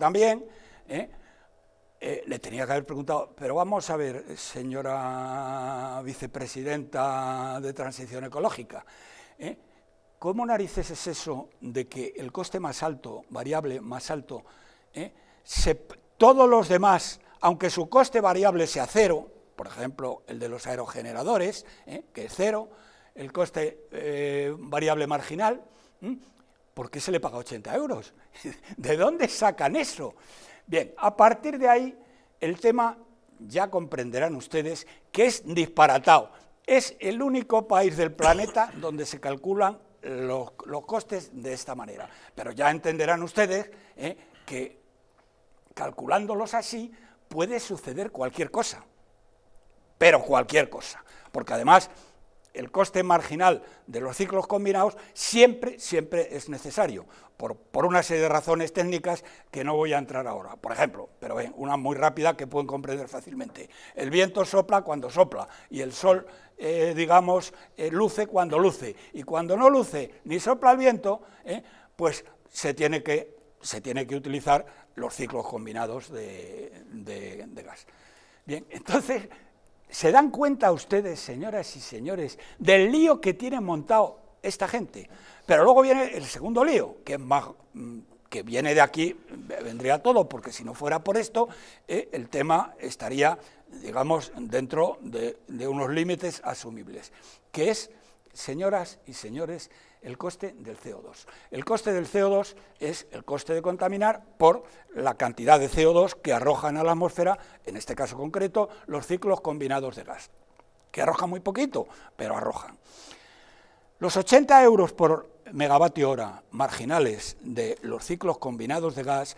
también, ¿eh? Eh, le tenía que haber preguntado, pero vamos a ver, señora vicepresidenta de Transición Ecológica, ¿eh? ¿cómo narices es eso de que el coste más alto, variable más alto, todos los demás, aunque su coste variable sea cero, por ejemplo, el de los aerogeneradores, que es cero, el coste variable marginal, ¿por qué se le paga 80 euros? ¿De dónde sacan eso? Bien, a partir de ahí el tema ya comprenderán ustedes que es disparatado. Es el único país del planeta donde se calculan los, costes de esta manera. Pero ya entenderán ustedes ¿eh? que calculándolos así puede suceder cualquier cosa. Pero cualquier cosa. Porque además el coste marginal de los ciclos combinados siempre, siempre es necesario, por, una serie de razones técnicas que no voy a entrar ahora. Por ejemplo, pero una muy rápida que pueden comprender fácilmente. El viento sopla cuando sopla y el sol, eh, digamos, eh, luce cuando luce. Y cuando no luce ni sopla el viento, eh, pues se tiene, que, se tiene que utilizar los ciclos combinados de, de gas. Bien, entonces ¿Se dan cuenta ustedes, señoras y señores, del lío que tiene montado esta gente? Pero luego viene el segundo lío, que más, mm, que viene de aquí, vendría todo, porque si no fuera por esto, eh, el tema estaría, digamos, dentro de, de unos límites asumibles, que es señoras y señores, el coste del CO2. El coste del CO2 es el coste de contaminar por la cantidad de CO2 que arrojan a la atmósfera, en este caso concreto, los ciclos combinados de gas, que arrojan muy poquito, pero arrojan. Los 80 euros por megavatio hora marginales de los ciclos combinados de gas